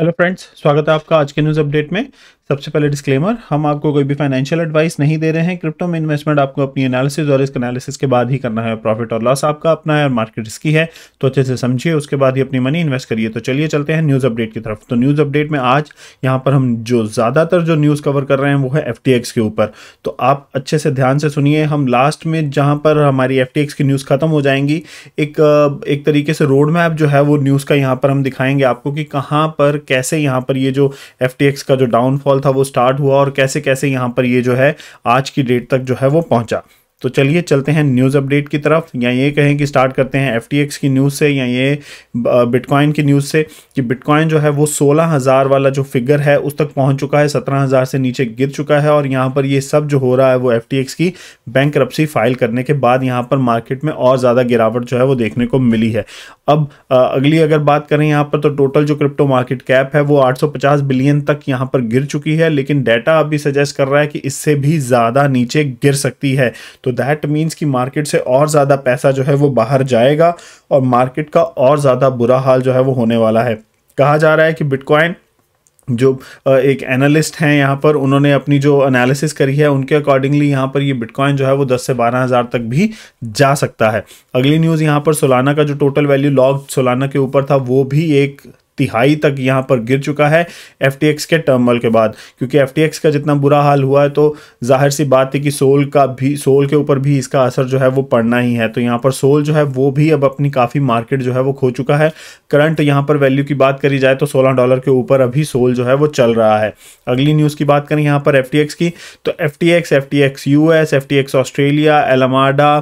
hello friends स्वागत है आपका आज के न्यूज़ अपडेट में सबसे पहले डिस्क्लेमर हम आपको कोई भी फाइनेंशियल एडवाइस नहीं दे रहे हैं क्रिप्टो में इन्वेस्टमेंट आपको अपनी एनालिसिस और इसके एनालिसिस के बाद ही करना है प्रॉफिट और लॉस आपका अपना है और मार्केट रिस्की है तो अच्छे से समझिए उसके बाद ही अपनी मनी इन्वेस्ट करिए तो चलिए चलते हैं न्यूज़ अपडेट की तरफ तो न्यूज़ अपडेट में आज यहाँ पर हम जो ज़्यादातर जो न्यूज़ कवर कर रहे हैं वो है एफ के ऊपर तो आप अच्छे से ध्यान से सुनिए हम लास्ट में जहाँ पर हमारी एफ की न्यूज़ ख़त्म हो जाएंगी एक एक तरीके से रोड मैप जो है वो न्यूज़ का यहाँ पर हम दिखाएंगे आपको कि कहाँ पर कैसे यहाँ पर ये जो एफ का जो डाउनफॉल फॉल था वो स्टार्ट हुआ और कैसे कैसे यहाँ पर ये जो है आज की डेट तक जो है वो पहुँचा तो चलिए चलते हैं न्यूज़ अपडेट की तरफ या ये कहें कि स्टार्ट करते हैं एफ की न्यूज़ से या ये बिटकॉइन की न्यूज़ से कि बिटकॉइन जो है वो सोलह हज़ार वाला जो फिगर है उस तक पहुंच चुका है सत्रह हज़ार से नीचे गिर चुका है और यहाँ पर ये सब जो हो रहा है वो एफ की बैंक फाइल करने के बाद यहाँ पर मार्केट में और ज़्यादा गिरावट जो है वो देखने को मिली है अब अगली अगर बात करें यहाँ पर तो टोटल जो क्रिप्टो मार्केट कैप है वो 850 बिलियन तक यहाँ पर गिर चुकी है लेकिन डाटा अभी सजेस्ट कर रहा है कि इससे भी ज़्यादा नीचे गिर सकती है तो दैट तो मीन्स कि मार्केट से और ज़्यादा पैसा जो है वो बाहर जाएगा और मार्केट का और ज़्यादा बुरा हाल जो है वो होने वाला है कहा जा रहा है कि बिटकॉइन जो एक एनालिस्ट हैं यहाँ पर उन्होंने अपनी जो एनालिसिस करी है उनके अकॉर्डिंगली यहाँ पर ये बिटकॉइन जो है वो 10 से बारह हज़ार तक भी जा सकता है अगली न्यूज़ यहाँ पर सोलाना का जो टोटल वैल्यू लॉग सोलाना के ऊपर था वो भी एक तिहाई तक यहाँ पर गिर चुका है एफ के टर्मल के बाद क्योंकि एफ का जितना बुरा हाल हुआ है तो जाहिर सी बात है कि सोल का भी सोल के ऊपर भी इसका असर जो है वो पड़ना ही है तो यहाँ पर सोल जो है वो भी अब अपनी काफ़ी मार्केट जो है वो खो चुका है करंट यहाँ पर वैल्यू की बात करी जाए तो सोलह डॉलर के ऊपर अभी सोल जो है वो चल रहा है अगली न्यूज़ की बात करें यहाँ पर एफ की तो F T X F T X U S F T X Australia Alameda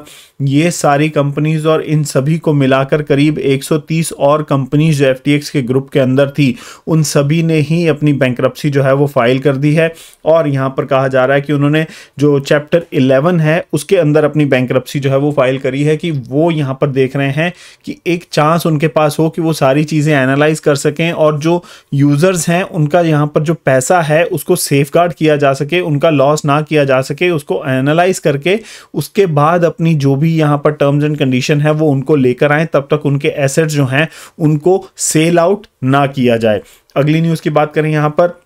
ये सारी कंपनीज और इन सभी को मिलाकर करीब 130 और कंपनीज जो एफ के ग्रुप के अंदर थी उन सभी ने ही अपनी बैंक्रप्सी जो है वो फाइल कर दी है और यहाँ पर कहा जा रहा है कि उन्होंने जो चैप्टर 11 है उसके अंदर अपनी बैंक्रप्सी जो है वो फाइल करी है कि वो यहाँ पर देख रहे हैं कि एक चांस उनके पास हो कि वो सारी चीज़ें एनालाइज कर सकें और जो यूज़र्स हैं उनका यहाँ पर जो पैसा है उसको सेफ किया जा सके उनका लॉस ना किया जा सके उसको एनालाइज करके उसके बाद अपनी जो भी भी यहां पर टर्म्स एंड कंडीशन है वो उनको लेकर आए तब तक उनके एसेट्स जो हैं उनको सेल आउट ना किया जाए अगली न्यूज़ की बात करें यहां पर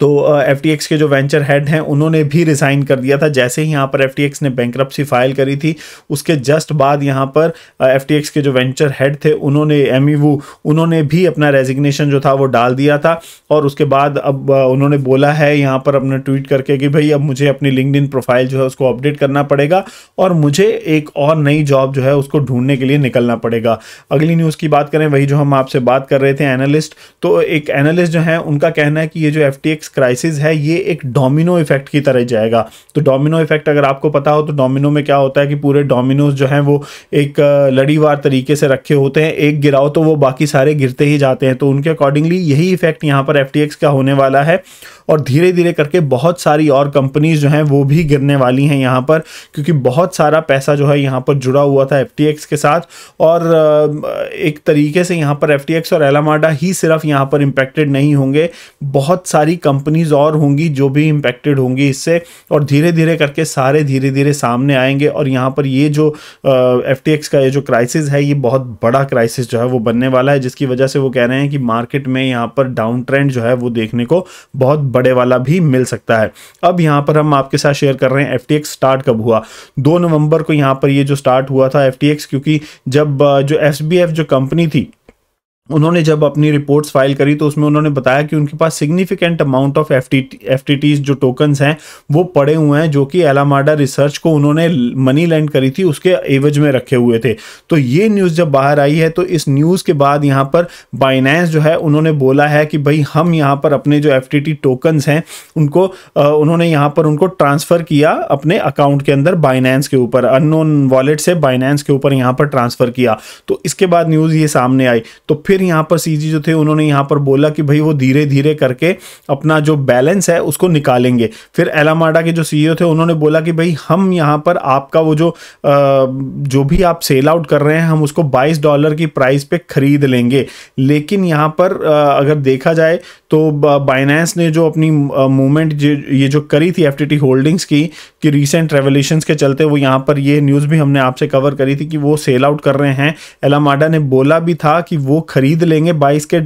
तो एफ uh, के जो वेंचर हेड हैं उन्होंने भी रिज़ाइन कर दिया था जैसे ही यहाँ पर एफ ने बैंक फाइल करी थी उसके जस्ट बाद यहाँ पर एफ uh, के जो वेंचर हेड थे उन्होंने एम e उन्होंने भी अपना रेजिग्नेशन जो था वो डाल दिया था और उसके बाद अब uh, उन्होंने बोला है यहाँ पर अपना ट्वीट करके कि भाई अब मुझे अपनी लिंकड प्रोफाइल जो है उसको अपडेट करना पड़ेगा और मुझे एक और नई जॉब जो है उसको ढूंढने के लिए निकलना पड़ेगा अगली न्यूज़ की बात करें वही जो हम आपसे बात कर रहे थे एनालिस्ट तो एक एनालिस्ट जो है उनका कहना है कि ये जो एफ इकोनॉमिक्स क्राइसिस है ये एक डोमिनो इफेक्ट की तरह जाएगा तो डोमिनो इफेक्ट अगर आपको पता हो तो डोमिनो में क्या होता है कि पूरे डोमिनोज जो हैं वो एक लड़ीवार तरीके से रखे होते हैं एक गिराओ तो वो बाकी सारे गिरते ही जाते हैं तो उनके अकॉर्डिंगली यही इफेक्ट यहाँ पर एफ का होने वाला है और धीरे धीरे करके बहुत सारी और कंपनीज जो हैं वो भी गिरने वाली हैं यहाँ पर क्योंकि बहुत सारा पैसा जो है यहाँ पर जुड़ा हुआ था एफ के साथ और एक तरीके से यहाँ पर एफ और एलामाडा ही सिर्फ यहाँ पर इम्पेक्टेड नहीं होंगे बहुत सारी कंपनीज और होंगी जो भी इम्पेक्टेड होंगी इससे और धीरे धीरे करके सारे धीरे धीरे सामने आएंगे और यहाँ पर ये जो एफ uh, का ये जो क्राइसिस है ये बहुत बड़ा क्राइसिस जो है वो बनने वाला है जिसकी वजह से वो कह रहे हैं कि मार्केट में यहाँ पर डाउन ट्रेंड जो है वो देखने को बहुत बड़े वाला भी मिल सकता है अब यहाँ पर हम आपके साथ शेयर कर रहे हैं एफ स्टार्ट कब हुआ दो नवंबर को यहाँ पर ये जो स्टार्ट हुआ था एफ क्योंकि जब जो एस जो कंपनी थी उन्होंने जब अपनी रिपोर्ट्स फाइल करी तो उसमें उन्होंने बताया कि उनके पास significant amount of F T जो टोकन्स हैं वो पड़े हुए हैं जो कि एलामाडा रिसर्च को उन्होंने मनी लैंड करी थी उसके एवज में रखे हुए थे तो ये न्यूज़ जब बाहर आई है तो इस न्यूज़ के बाद यहाँ पर बाइनेंस जो है उन्होंने बोला है कि भाई हम यहाँ पर अपने जो एफ टोकन्स हैं उनको उन्होंने यहाँ पर उनको ट्रांसफ़र किया अपने अकाउंट के अंदर बाइनेंस के ऊपर अननोन वॉलेट से बाइनेंस के ऊपर यहाँ पर ट्रांसफ़र किया तो इसके बाद न्यूज़ ये सामने आई तो फिर फिर यहाँ पर सी जो थे उन्होंने यहाँ पर बोला कि भाई वो धीरे धीरे करके अपना जो बैलेंस है उसको निकालेंगे फिर एलामाडा के जो सी e थे उन्होंने बोला कि भाई हम यहाँ पर आपका वो जो जो भी आप सेल आउट कर रहे हैं हम उसको बाईस डॉलर की प्राइस पे खरीद लेंगे लेकिन यहाँ पर अगर देखा जाए तो बाइनेंस uh, ने जो अपनी मूवमेंट uh, ये जो करी थी एफ होल्डिंग्स की कि रिसेंट रेवोल्यूशन के चलते वो यहाँ पर ये न्यूज़ भी हमने आपसे कवर करी थी कि वो सेल आउट कर रहे हैं एलामाडा ने बोला भी था कि वो खरीद लेंगे बाईस के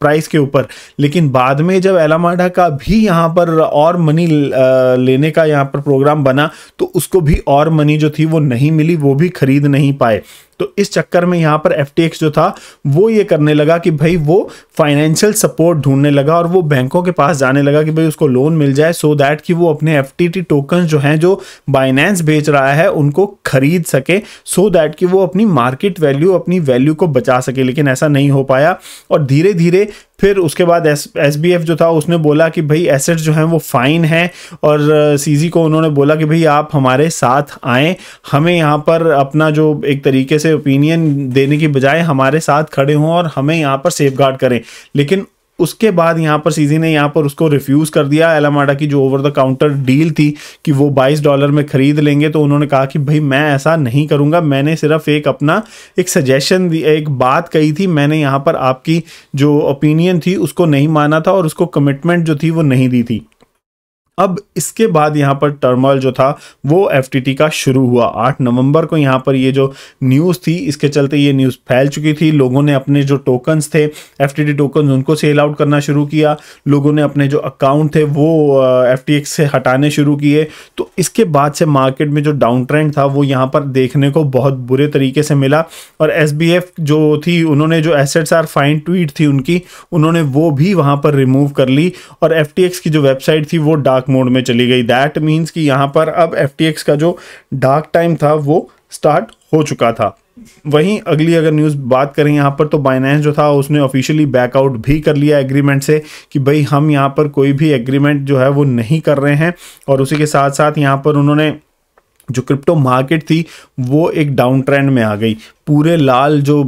प्राइस के ऊपर लेकिन बाद में जब एलामाडा का भी यहाँ पर और मनी uh, लेने का यहाँ पर प्रोग्राम बना तो उसको भी और मनी जो थी वो नहीं मिली वो भी खरीद नहीं पाए तो इस चक्कर में यहां पर एफ जो था वो ये करने लगा कि भाई वो फाइनेंशियल सपोर्ट ढूंढने लगा और वो बैंकों के पास जाने लगा कि भाई उसको लोन मिल जाए सो दैट कि वो अपने एफ टोकन जो हैं जो बाइनेंस बेच रहा है उनको खरीद सके सो so दैट कि वो अपनी मार्केट वैल्यू अपनी वैल्यू को बचा सके लेकिन ऐसा नहीं हो पाया और धीरे धीरे फिर उसके बाद एस एस बी एफ जो था उसने बोला कि भाई एसेट्स जो हैं वो फ़ाइन हैं और सीजी uh, को उन्होंने बोला कि भाई आप हमारे साथ आएँ हमें यहाँ पर अपना जो एक तरीके से ओपिनियन देने की बजाय हमारे साथ खड़े हों और हमें यहाँ पर सेफ करें लेकिन उसके बाद यहाँ पर सीजी ने यहाँ पर उसको रिफ्यूज़ कर दिया एलामाडा की जो ओवर द काउंटर डील थी कि वो 22 डॉलर में ख़रीद लेंगे तो उन्होंने कहा कि भाई मैं ऐसा नहीं करूँगा मैंने सिर्फ एक अपना एक सजेशन दी एक बात कही थी मैंने यहाँ पर आपकी जो ओपिनियन थी उसको नहीं माना था और उसको कमिटमेंट जो थी वो नहीं दी थी अब इसके बाद यहाँ पर टर्मल जो था वो एफ का शुरू हुआ आठ नवंबर को यहाँ पर ये जो न्यूज़ थी इसके चलते ये न्यूज़ फैल चुकी थी लोगों ने अपने जो टोकन्स थे एफ टोकन्स उनको सेल आउट करना शुरू किया लोगों ने अपने जो अकाउंट थे वो एफ से हटाने शुरू किए तो इसके बाद से मार्केट में जो डाउन ट्रेंड था वो यहाँ पर देखने को बहुत बुरे तरीके से मिला और एस जो थी उन्होंने जो एसेट्स आर फाइन ट्वीट थी उनकी उन्होंने वो भी वहाँ पर रिमूव कर ली और एफ की जो वेबसाइट थी वो डार्क डार्क मोड में चली गई दैट मीन्स कि यहाँ पर अब एफ का जो डार्क टाइम था वो स्टार्ट हो चुका था वहीं अगली अगर न्यूज़ बात करें यहाँ पर तो बाइनेंस जो था उसने ऑफिशियली बैकआउट भी कर लिया एग्रीमेंट से कि भाई हम यहाँ पर कोई भी एग्रीमेंट जो है वो नहीं कर रहे हैं और उसी के साथ साथ यहाँ पर उन्होंने जो क्रिप्टो मार्केट थी वो एक डाउन ट्रेंड में आ गई पूरे लाल जो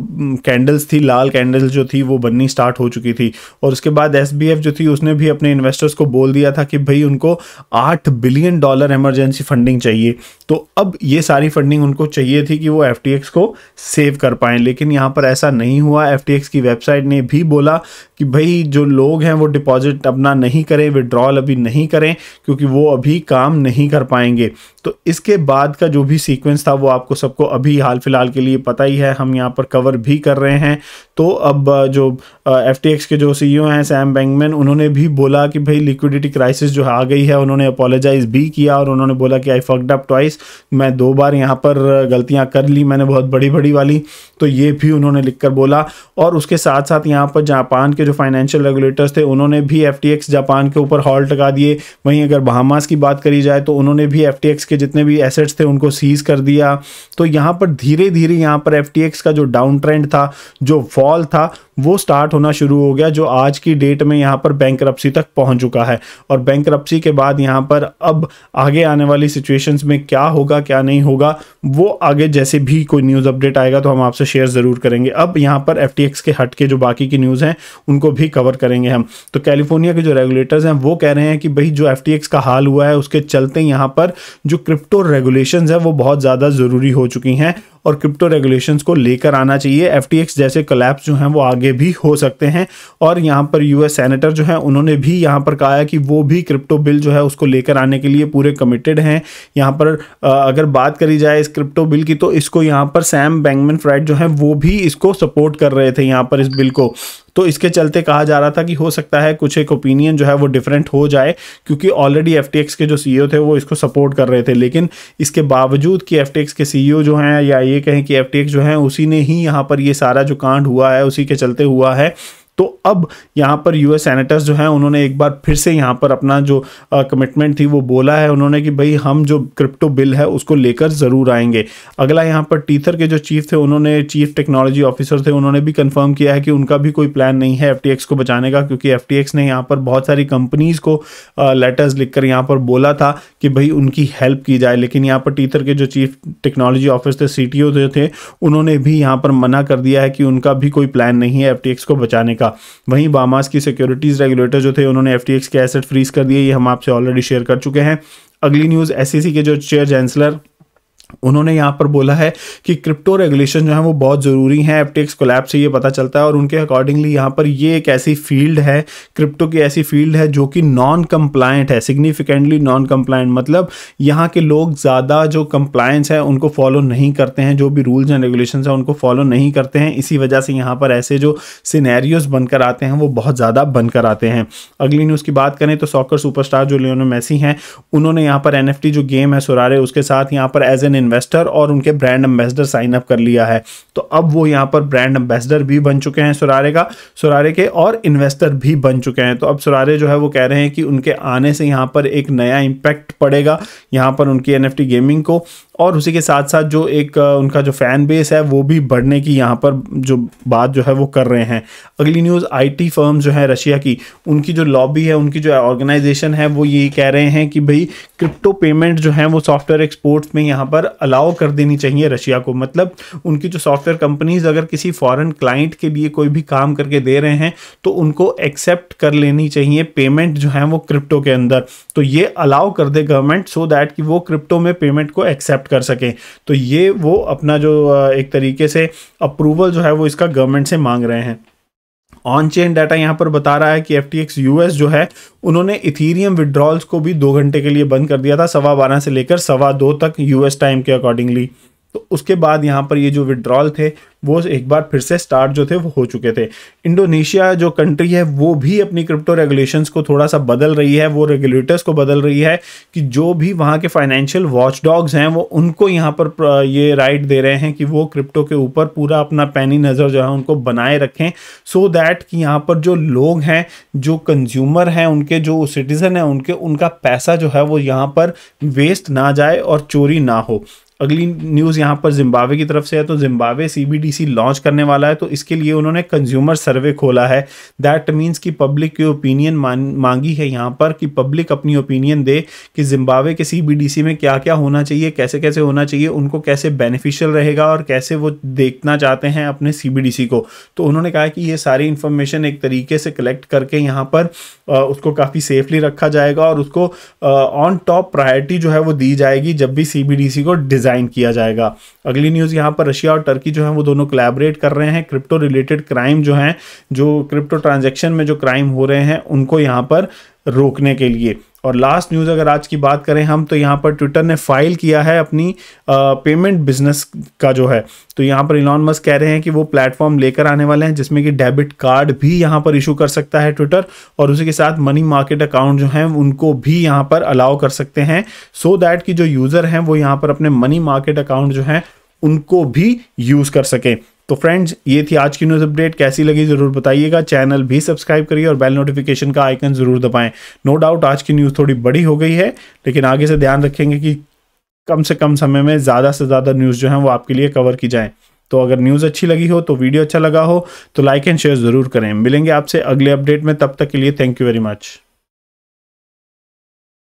कैंडल्स थी लाल कैंडल्स जो थी वो बननी स्टार्ट हो चुकी थी और उसके बाद एस जो थी उसने भी अपने इन्वेस्टर्स को बोल दिया था कि भाई उनको आठ बिलियन डॉलर एमरजेंसी फंडिंग चाहिए तो अब ये सारी फंडिंग उनको चाहिए थी कि वो एफ को सेव कर पाएँ लेकिन यहाँ पर ऐसा नहीं हुआ एफ की वेबसाइट ने भी बोला कि भाई जो लोग हैं वो डिपॉजिट अपना नहीं करें विड्रॉल अभी नहीं करें क्योंकि वो अभी काम नहीं कर पाएंगे तो इसके बाद का जो भी सीक्वेंस था वो आपको सबको अभी हाल फिलहाल के लिए पता आई है हम यहाँ पर कवर भी कर रहे हैं तो अब जो एफ के जो सी e हैं सैम बैंकमैन उन्होंने भी बोला कि भाई लिक्विडिटी क्राइसिस जो आ गई है उन्होंने अपोलोजाइज भी किया और उन्होंने बोला कि आई फकड अप ट्वाइस मैं दो बार यहाँ पर गलतियाँ कर ली मैंने बहुत बड़ी बड़ी वाली तो ये भी उन्होंने लिखकर बोला और उसके साथ साथ यहाँ पर जापान के जो फाइनेंशियल रेगुलेटर्स थे उन्होंने भी एफ जापान के ऊपर हॉल टका दिए वहीं अगर बहामास की बात करी जाए तो उन्होंने भी एफ के जितने भी एसेट्स थे उनको सीज कर दिया तो यहाँ पर धीरे धीरे यहाँ पर एफ का जो डाउन ट्रेंड था जो फॉल था वो स्टार्ट होना शुरू हो गया जो आज की डेट में यहाँ पर बैंक तक पहुँच चुका है और बैंक के बाद यहाँ पर अब आगे आने वाली सिचुएशंस में क्या होगा क्या नहीं होगा वो आगे जैसे भी कोई न्यूज़ अपडेट आएगा तो हम आपसे शेयर ज़रूर करेंगे अब यहाँ पर एफ के हट के जो बाकी की न्यूज़ हैं उनको भी कवर करेंगे हम तो कैलिफोर्निया के जो रेगुलेटर्स हैं वो कह रहे हैं कि भाई जो एफ का हाल हुआ है उसके चलते यहाँ पर जो क्रिप्टो रेगुलेशन है वो बहुत ज़्यादा ज़रूरी हो चुकी हैं और क्रिप्टो रेगुलेशन को लेकर आना चाहिए एफ जैसे कलेप्स जो हैं वो आगे आगे भी हो सकते हैं और यहाँ पर यूएस सेनेटर जो है उन्होंने भी यहाँ पर कहा है कि वो भी क्रिप्टो बिल जो है उसको लेकर आने के लिए पूरे कमिटेड हैं यहाँ पर अगर बात करी जाए इस क्रिप्टो बिल की तो इसको यहाँ पर सैम बैंगमैन फ्राइड जो है वो भी इसको सपोर्ट कर रहे थे यहाँ पर इस बिल को तो इसके चलते कहा जा रहा था कि हो सकता है कुछ एक ओपिनियन जो है वो डिफरेंट हो जाए क्योंकि ऑलरेडी एफ के जो सी थे वो इसको सपोर्ट कर रहे थे लेकिन इसके बावजूद कि एफ के सी जो हैं या ये कहें कि एफ जो हैं उसी ने ही यहाँ पर ये सारा जो कांड हुआ है उसी के चलते हुआ है तो अब यहाँ पर यूएस सेनेटर्स जो हैं उन्होंने एक बार फिर से यहाँ पर अपना जो कमिटमेंट थी वो बोला है उन्होंने कि भाई हम जो क्रिप्टो बिल है उसको लेकर ज़रूर आएंगे अगला यहाँ पर टीथर के जो चीफ थे उन्होंने चीफ टेक्नोलॉजी ऑफिसर थे उन्होंने भी कंफर्म किया है कि उनका भी कोई प्लान नहीं है एफ को बचाने का क्योंकि एफ ने यहाँ पर बहुत सारी कंपनीज़ को लेटर्स लिख कर यहाँ पर बोला था कि भाई उनकी हेल्प की जाए लेकिन यहाँ पर टीथर के जो चीफ टेक्नोलॉजी ऑफिस थे सी थे उन्होंने भी यहाँ पर मना कर दिया है कि उनका भी कोई प्लान नहीं है एफ को बचाने का होगा वहीं बामास की सिक्योरिटीज़ रेगुलेटर जो थे उन्होंने एफ के एसेट फ्रीज कर दिए ये हम आपसे ऑलरेडी शेयर कर चुके हैं अगली न्यूज़ एस e के जो चेयर चांसलर उन्होंने यहाँ पर बोला है कि क्रिप्टो रेगुलेशन जो है वो बहुत ज़रूरी हैं एप्टेक्स कोलैब से ये पता चलता है और उनके अकॉर्डिंगली यहाँ पर ये एक ऐसी फील्ड है क्रिप्टो की ऐसी फील्ड है जो कि नॉन कंप्लाइंट है सिग्निफिकेंटली नॉन कंप्लाइंट मतलब यहाँ के लोग ज़्यादा जो कंप्लायंस है उनको फॉलो नहीं करते हैं जो भी रूल्स एंड रेगुलेशन हैं उनको फॉलो नहीं करते हैं इसी वजह से यहाँ पर ऐसे जो सीनैरियोज बनकर आते हैं वो बहुत ज़्यादा बनकर आते हैं अगली न्यूज़ की बात करें तो सॉकर सुपरस्टार जो लियोनो मेसी हैं उन्होंने यहाँ पर एन जो गेम है सुरारे उसके साथ यहाँ पर एज एन इन्वेस्टर और उनके ब्रांड एम्बेसडर साइन अप कर लिया है तो अब वो यहाँ पर ब्रांड एम्बेसडर भी बन चुके हैं सुरारे का सुरारे के और इन्वेस्टर भी बन चुके हैं तो अब सुरारे जो है वो कह रहे हैं कि उनके आने से यहाँ पर एक नया इम्पैक्ट पड़ेगा यहाँ पर उनकी एन गेमिंग को और उसी के साथ साथ जो एक उनका जो फ़ैन बेस है वो भी बढ़ने की यहाँ पर जो बात जो है वो कर रहे हैं अगली न्यूज़ आईटी फर्म जो है रशिया की उनकी जो लॉबी है उनकी जो ऑर्गेनाइजेशन है वो ये कह रहे हैं कि भाई क्रिप्टो पेमेंट जो है वो सॉफ्टवेयर एक्सपोर्ट्स में यहाँ पर अलाउ कर देनी चाहिए रशिया को मतलब उनकी जो सॉफ्टवेयर कंपनीज अगर किसी फॉरेन क्लाइंट के लिए कोई भी काम करके दे रहे हैं तो उनको एक्सेप्ट कर लेनी चाहिए पेमेंट जो है वो क्रिप्टो के अंदर तो ये अलाउ कर दे गवर्नमेंट सो दैट कि वो क्रिप्टो में पेमेंट को एक्सेप्ट एक्सेप्ट कर सकें तो ये वो अपना जो एक तरीके से अप्रूवल जो है वो इसका गवर्नमेंट से मांग रहे हैं ऑन चेन डाटा यहाँ पर बता रहा है कि एफ टी यूएस जो है उन्होंने इथीरियम विड्रॉल्स को भी दो घंटे के लिए बंद कर दिया था सवा बारह से लेकर सवा दो तक यूएस टाइम के अकॉर्डिंगली तो उसके बाद यहाँ पर ये जो विड्रॉल थे वो एक बार फिर से स्टार्ट जो थे वो हो चुके थे इंडोनेशिया जो कंट्री है वो भी अपनी क्रिप्टो रेगुलेशंस को थोड़ा सा बदल रही है वो रेगुलेटर्स को बदल रही है कि जो भी वहाँ के फाइनेंशियल वॉच डॉग्स हैं वो उनको यहाँ पर ये राइट दे रहे हैं कि वो क्रिप्टो के ऊपर पूरा अपना पैनी नज़र जो है उनको बनाए रखें सो so दैट कि यहाँ पर जो लोग हैं जो कंज्यूमर हैं उनके जो सिटीज़न हैं उनके उनका पैसा जो है वो यहाँ पर वेस्ट ना जाए और चोरी ना हो अगली न्यूज़ यहाँ पर जिम्बावे की तरफ से है तो जिम्बावे सी लॉन्च करने वाला है तो इसके लिए उन्होंने कंज्यूमर सर्वे खोला है दैट मीन्स कि पब्लिक की ओपिनियन मांगी है यहाँ पर कि पब्लिक अपनी ओपिनियन दे कि जिम्बावे के सी में क्या क्या होना चाहिए कैसे कैसे होना चाहिए उनको कैसे बेनिफिशियल रहेगा और कैसे वो देखना चाहते हैं अपने सी को तो उन्होंने कहा कि ये सारी इन्फॉर्मेशन एक तरीके से कलेक्ट करके यहाँ पर उसको काफ़ी सेफली रखा जाएगा और उसको ऑन टॉप प्रायोरिटी जो है वो दी जाएगी जब भी सी को डिज़ाइन डिज़ाइन किया जाएगा अगली न्यूज़ यहाँ पर रशिया और टर्की जो है वो दोनों कोलेबरेट कर रहे हैं क्रिप्टो रिलेटेड क्राइम जो हैं जो क्रिप्टो ट्रांजेक्शन में जो क्राइम हो रहे हैं उनको यहाँ पर रोकने के लिए और लास्ट न्यूज़ अगर आज की बात करें हम तो यहाँ पर ट्विटर ने फाइल किया है अपनी आ, पेमेंट बिजनेस का जो है तो यहाँ पर इलॉन मस्क कह रहे हैं कि वो प्लेटफॉर्म लेकर आने वाले हैं जिसमें कि डेबिट कार्ड भी यहाँ पर इशू कर सकता है ट्विटर और उसी के साथ मनी मार्केट अकाउंट जो हैं उनको भी यहाँ पर अलाउ कर सकते हैं सो so दैट कि जो यूज़र हैं वो यहाँ पर अपने मनी मार्केट अकाउंट जो हैं उनको भी यूज़ कर सकें तो फ्रेंड्स ये थी आज की न्यूज़ अपडेट कैसी लगी ज़रूर बताइएगा चैनल भी सब्सक्राइब करिए और बेल नोटिफिकेशन का आइकन ज़रूर दबाएं नो डाउट आज की न्यूज़ थोड़ी बड़ी हो गई है लेकिन आगे से ध्यान रखेंगे कि कम से कम समय में ज़्यादा से ज़्यादा न्यूज़ जो है वो आपके लिए कवर की जाएँ तो अगर न्यूज़ अच्छी लगी हो तो वीडियो अच्छा लगा हो तो लाइक एंड शेयर ज़रूर करें मिलेंगे आपसे अगले अपडेट में तब तक के लिए थैंक यू वेरी मच